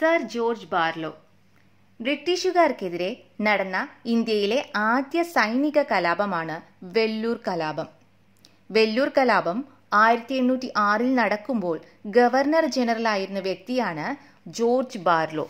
sir George Barlow ബ്രിട്ടീഷുകാർക്കെതിരെ നടന്ന ഇന്ത്യയിലെ ആദ്യ സൈനിക കലാപമാണ് വെല്ലൂർ കലാപം വെല്ലൂർ കലാപം ആയിരത്തി എണ്ണൂറ്റി ആറിൽ നടക്കുമ്പോൾ ഗവർണർ ജനറലായിരുന്ന വ്യക്തിയാണ് ജോർജ് ബാർലോ